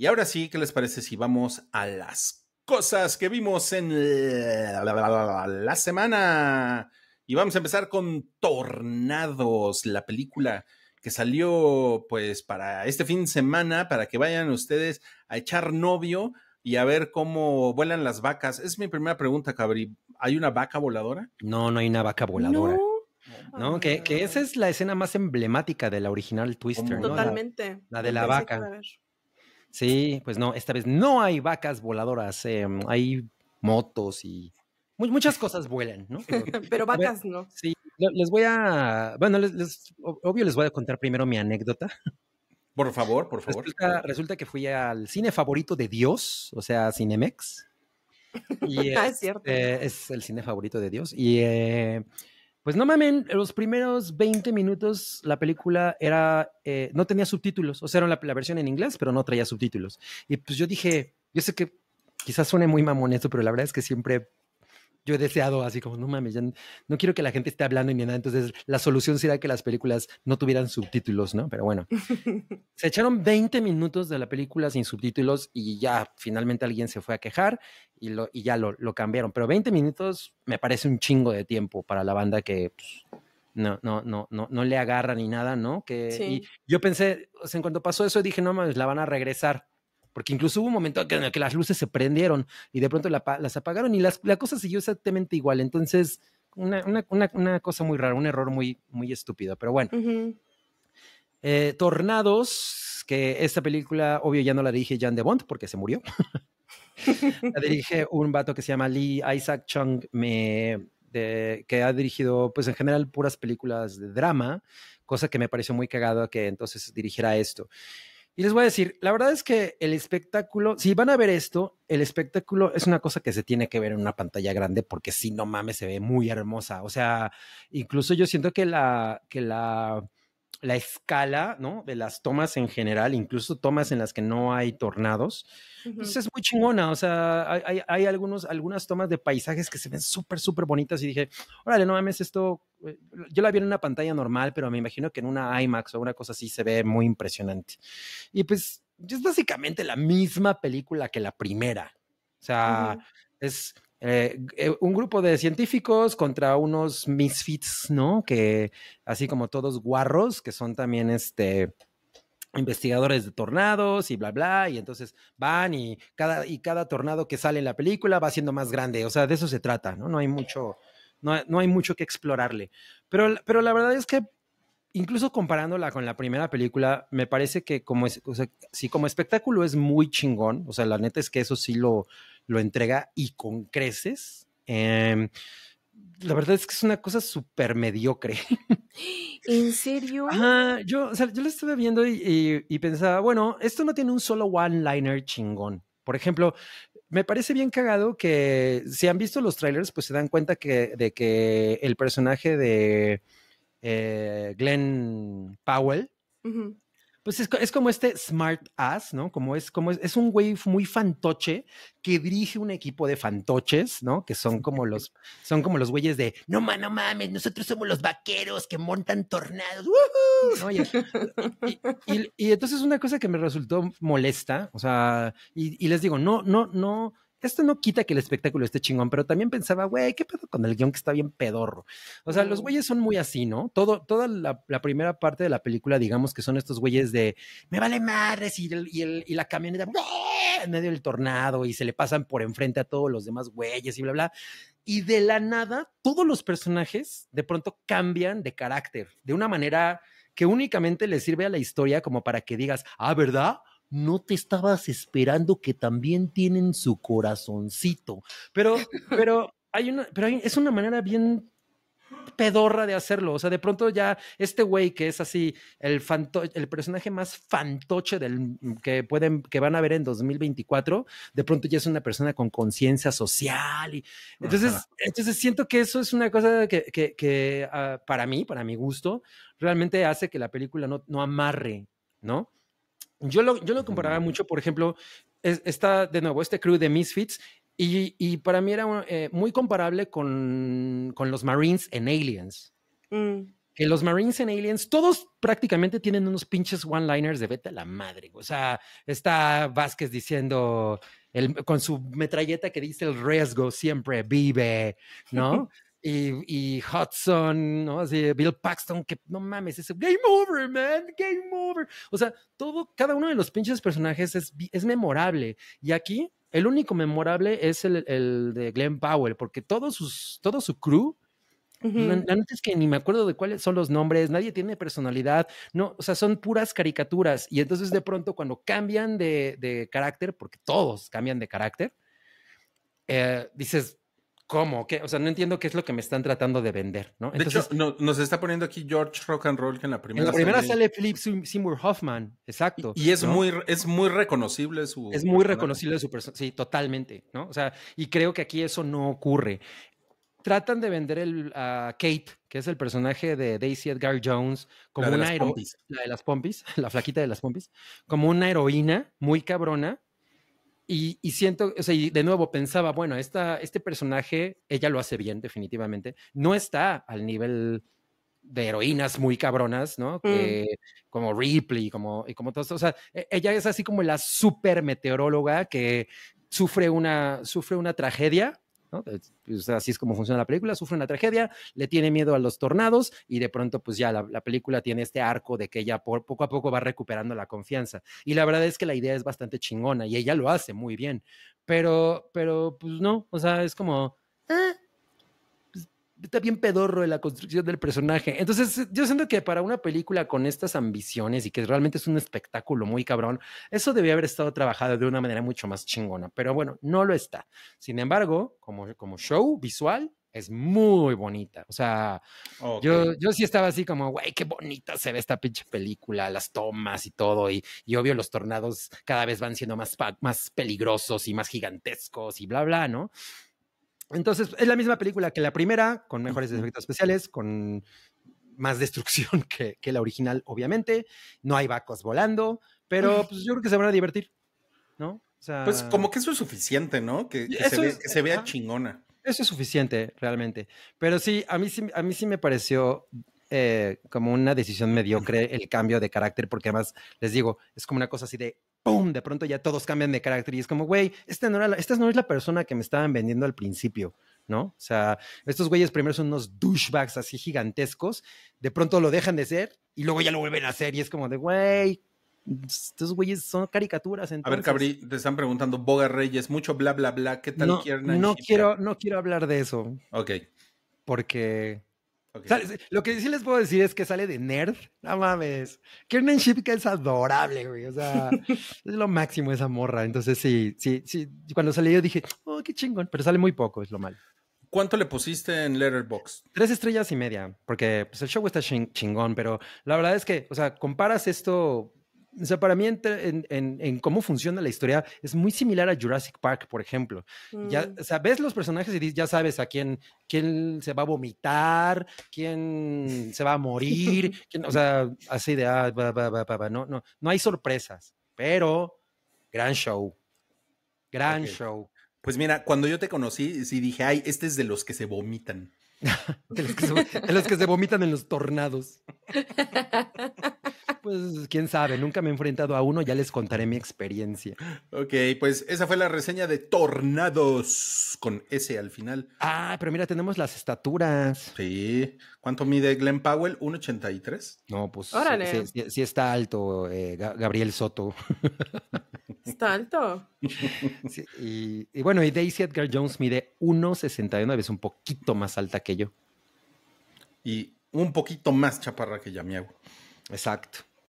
Y ahora sí, ¿qué les parece si vamos a las cosas que vimos en la, semana? Y vamos a empezar con Tornados, la película que salió pues para este fin de semana, para que vayan ustedes a echar novio y a ver cómo vuelan las vacas. Es mi primera pregunta, Cabri. ¿Hay una vaca voladora? No, no hay una vaca voladora. No. Que, que, esa es la escena más emblemática de la original Twister, Totalmente. la de la vaca. Sí, pues no, esta vez no hay vacas voladoras, eh, hay motos y muchas cosas vuelan, ¿no? Pero, vacas no. Sí, les voy a, bueno, obvio les voy a contar primero mi anécdota. Por favor, por favor. Resulta, que fui al cine favorito de Dios, o sea, Cinemex. Y ah, cierto. Este, es el cine favorito de Dios. Y eh, pues no mamen, los primeros 20 minutos la película era, eh, no tenía subtítulos, o sea, era la, versión en inglés, pero no traía subtítulos. Y pues yo dije, yo sé que quizás suene muy mamón esto, pero la verdad es que siempre yo he deseado así como, no mames, no, quiero que la gente esté hablando ni nada. Entonces, la solución será que las películas no tuvieran subtítulos, ¿no? Pero bueno, se echaron 20 minutos de la película sin subtítulos y ya finalmente alguien se fue a quejar y, lo, y ya lo, lo cambiaron. Pero 20 minutos me parece un chingo de tiempo para la banda que... no, no, no, no, no le agarra ni nada, ¿no? Que, Y yo pensé, o sea, en cuanto pasó eso, dije, no mames, la van a regresar porque incluso hubo un momento en el que las luces se prendieron y de pronto las apagaron y la cosa siguió exactamente igual. Entonces, una, cosa muy rara, un error muy, muy estúpido, pero bueno. Eh, Tornados, que esta película, obvio, ya no la dirige Jan de Bond porque se murió. la dirige un vato que se llama Lee Isaac Chung, me, de, que ha dirigido, pues en general, puras películas de drama, cosa que me pareció muy cagada que entonces dirigiera esto. Y les voy a decir, la verdad es que el espectáculo, si van a ver esto, el espectáculo es una cosa que se tiene que ver en una pantalla grande porque si no mames se ve muy hermosa. O sea, incluso yo siento que la, que la, la escala, ¿no? De las tomas en general, incluso tomas en las que no hay tornados, entonces pues, es muy chingona. O sea, hay, algunos, algunas tomas de paisajes que se ven súper, súper bonitas y dije, órale, no mames, esto, eh, yo la vi en una pantalla normal, pero me imagino que en una IMAX o una cosa así se ve muy impresionante. Y pues es básicamente la misma película que la primera. O sea, es eh, eh, un grupo de científicos contra unos misfits, ¿no? Que así como todos guarros, que son también este investigadores de tornados y bla bla y entonces van y cada y cada tornado que sale en la película va siendo más grande, o sea, de eso se trata, ¿no? No hay mucho no, no hay mucho que explorarle. Pero pero la verdad es que incluso comparándola con la primera película, me parece que como es, como espectáculo es muy chingón, o sea, la neta es que eso sí lo lo entrega y con creces. Em, la verdad es que es una cosa súper mediocre. ¿En serio? yo, o sea, yo lo estuve viendo y, pensaba, bueno, esto no tiene un solo one-liner chingón. Por ejemplo, me parece bien cagado que si han visto los trailers, pues se dan cuenta que, de que el personaje de eh, Glenn Powell, pues es, como este smart ass, ¿no? Como es, como es, un güey muy fantoche que dirige un equipo de fantoches, ¿no? Que son como los, son como los güeyes de, no, mames, no mames, nosotros somos los vaqueros que montan tornados. Y, y, y, entonces una cosa que me resultó molesta, o sea, y, les digo, no, no, no, esto no quita que el espectáculo esté chingón, pero también pensaba, güey, ¿qué pedo con el guión que está bien pedorro? O sea, los güeyes son muy así, ¿no? Todo, toda la, primera parte de la película, digamos que son estos güeyes de, me vale madres y, el, y, y la camioneta, en medio del tornado y se le pasan por enfrente a todos los demás güeyes y bla, bla. Y de la nada, todos los personajes de pronto cambian de carácter, de una manera que únicamente le sirve a la historia como para que digas, ah, ¿verdad? no te estabas esperando que también tienen su corazoncito. Pero, pero hay una, pero es una manera bien pedorra de hacerlo. O sea, de pronto ya este güey que es así el, el personaje más fantoche del, que, pueden, que van a ver en 2024, de pronto ya es una persona con conciencia social. Y, entonces, entonces siento que eso es una cosa que, que, ah, para mí, para mi gusto, realmente hace que la película no, no amarre, ¿no? Yo lo, comparaba mucho, por ejemplo, está de nuevo este crew de Misfits y, para mí era eh, muy comparable con, los Marines en Aliens. Mm. Que los Marines en Aliens, todos prácticamente tienen unos pinches one-liners de vete a la madre. O sea, está Vázquez diciendo con su metralleta que dice el riesgo siempre vive, ¿no? y, Hudson, ¿no? Así, Bill Paxton, que no mames, ese game over, man, game over. O sea, todo, cada uno de los pinches personajes es, es memorable. Y aquí, el único memorable es el, de Glenn Powell, porque todos sus, todo su crew, La, es que ni me acuerdo de cuáles son los nombres, nadie tiene personalidad, no, o sea, son puras caricaturas. Y entonces de pronto cuando cambian de, carácter, porque todos cambian de carácter, eh, dices, ¿Cómo? O sea, no entiendo qué es lo que me están tratando de vender, ¿no? De hecho, nos está poniendo aquí George Rock and Roll, que en la primera. En la primera sale, Philip Seymour Hoffman, exacto. Y, es, muy, es muy reconocible su. Es muy reconocible su persona, sí, totalmente, ¿no? O sea, y creo que aquí eso no ocurre. Tratan de vender el, a Kate, que es el personaje de Daisy Edgar Jones, como una heroína. La de las pompis, la flaquita de las pompis, como una heroína muy cabrona, y, siento, o sea, y de nuevo pensaba, bueno, esta, este personaje, ella lo hace bien, definitivamente. No está al nivel de heroínas muy cabronas, ¿no? Mm. como Ripley, como, y como todo O sea, e, ella es así como la super meteoróloga que sufre una, sufre una tragedia pues, así es como funciona la película, sufre una tragedia, le tiene miedo a los tornados y de pronto pues ya la, película tiene este arco de que ella poco a poco va recuperando la confianza. Y la verdad es que la idea es bastante chingona y ella lo hace muy bien, pero, pero pues no, o sea, es como, ah, está bien pedorro la construcción del personaje. Entonces, yo siento que para una película con estas ambiciones y que realmente es un espectáculo muy cabrón, eso debía haber estado trabajado de una manera mucho más chingona. Pero bueno, no lo está. Sin embargo, como, como show visual, es muy bonita. O sea, yo, yo sí estaba así como, güey, qué bonita se ve esta pinche película, las tomas y todo. Y, y obvio, los tornados cada vez van siendo más, más peligrosos y más gigantescos y bla, bla, ¿no? Entonces, es la misma película que la primera, con mejores efectos especiales, con más destrucción que, la original, obviamente. No hay vacos volando, pero pues, yo creo que se van a divertir, ¿no? pues como que eso es suficiente, ¿no? Que, se, vea chingona. Eso es suficiente, realmente. Pero sí, a mí sí, a mí sí me pareció eh, como una decisión mediocre el cambio de carácter, porque además les digo, es como una cosa así de ¡pum! De pronto ya todos cambian de carácter y es como, güey, este esta no, no es la persona que me estaban vendiendo al principio. ¿no? O sea, estos güeyes primero son unos douchebags así gigantescos, de pronto lo dejan de ser y luego ya lo vuelven a hacer y es como de, güey, estos güeyes son caricaturas. Entonces. A ver, Cabri, te están preguntando, Boga Reyes, mucho bla, bla, bla, ¿qué tal no, No quiero, no quiero hablar de eso. Ok. Porque lo que sí les puedo decir es que sale de nerd. No mames. Kiernan Shipka es adorable, güey. O sea, es lo máximo esa morra. Entonces, sí, sí, sí. Cuando salió yo dije, oh, qué chingón. Pero sale muy poco, es lo malo. ¿Cuánto le pusiste en Letterboxd? Tres estrellas y media, porque pues, el show está chingón, pero la verdad es que, o sea, comparas esto o para mí en, cómo funciona la historia es muy similar a Jurassic Park, por ejemplo. Ya mm. sabes los personajes y ya sabes a quién, quién se va a vomitar, quién se va a morir, o sea, así de, ah, no, no, no hay sorpresas, pero gran show, gran show. Pues mira, cuando yo te conocí, sí dije, ay, este es de los que se vomitan. de, los que se, los que se, vomitan en los tornados. pues quién sabe, nunca me he enfrentado a uno, ya les contaré mi experiencia. Ok, pues esa fue la reseña de Tornados con S al final. Ah, pero mira, tenemos las estaturas. Sí. ¿Cuánto mide Glenn Powell? ¿1,83? No, pues Sí, está alto, eh, Gabriel Soto. Está alto. y, y, bueno, y Daisy Edgar Jones mide 1,69, es un poquito más alta que yo. Y un poquito más chaparra que Yamiago. Exacto.